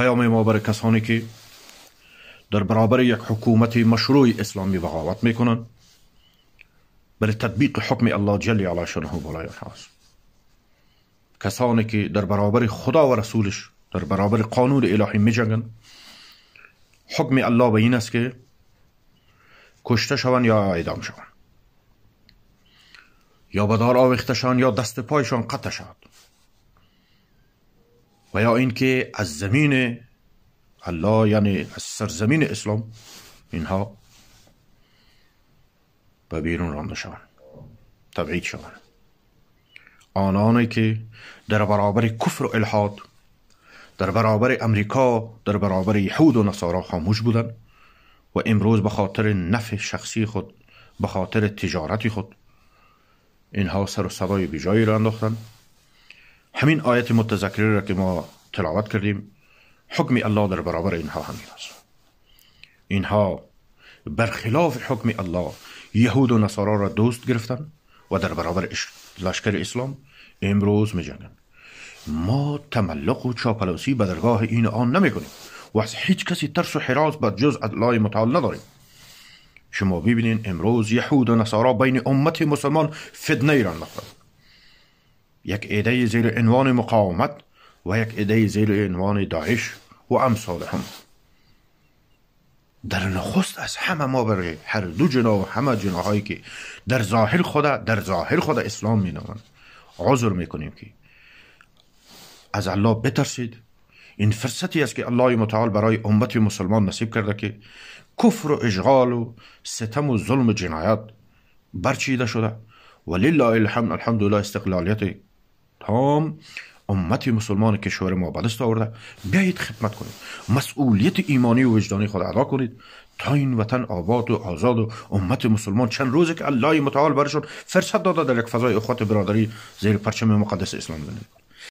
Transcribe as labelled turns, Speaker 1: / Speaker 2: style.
Speaker 1: پیام ما برای کسانی که در برابر یک حکومت مشروع اسلامی بغاوت میکنن برای تطبیق حکم الله جل علی شانه و بالای کسانی که در برابر خدا و رسولش در برابر قانون الهی میجنگن حکم الله به این است که کشته شوند یا اعدام شوند یا بدار دار آویخته شوند یا دست پایشان قطع شود و یا اینکه از زمین الله یعنی از سرزمین اسلام اینها به بیرون رانده شوند تبعید شوند آنانی که در برابر کفر و الحاد در برابر امریکا در برابر یهود و نصارا خاموش بودند و امروز به خاطر نفع شخصی خود به خاطر تجارتی خود اینها سر و صدای بیجایی را انداختند همین آیت متذکره را که ما تلاوت کردیم حکم الله در برابر اینها همین است اینها برخلاف حکم الله یهود و نصارا را دوست گرفتن و در برابر لشکر اسلام امروز می ما تملق و چاپلوسی به درگاه این آن نمی و از هیچ کسی ترس و حراس بر جز الله متعال نداریم شما ببینین امروز یهود و نصارا بین امت مسلمان فتنه ایران نخواهد یک ایده زیر عنوان مقاومت و یک ایده زیر عنوان داعش و هم در نخست از همه ما برای هر دو جناه و همه جناهایی که در ظاهر خدا در ظاهر خدا اسلام می عذر میکنیم که از الله بترسید این فرصتی است که الله متعال برای امت مسلمان نصیب کرده که کفر و اشغال و ستم و ظلم و برچیده شده ولله الحمد الحمدلله استقلالیت تام امت مسلمان کشور ما به دست آورده بیایید خدمت کنید مسئولیت ایمانی و وجدانی خود ادا کنید تا این وطن آباد و آزاد و امت مسلمان چند روزی که الله متعال برشون فرصت داده در یک فضای اخوت برادری زیر پرچم مقدس اسلام زندگی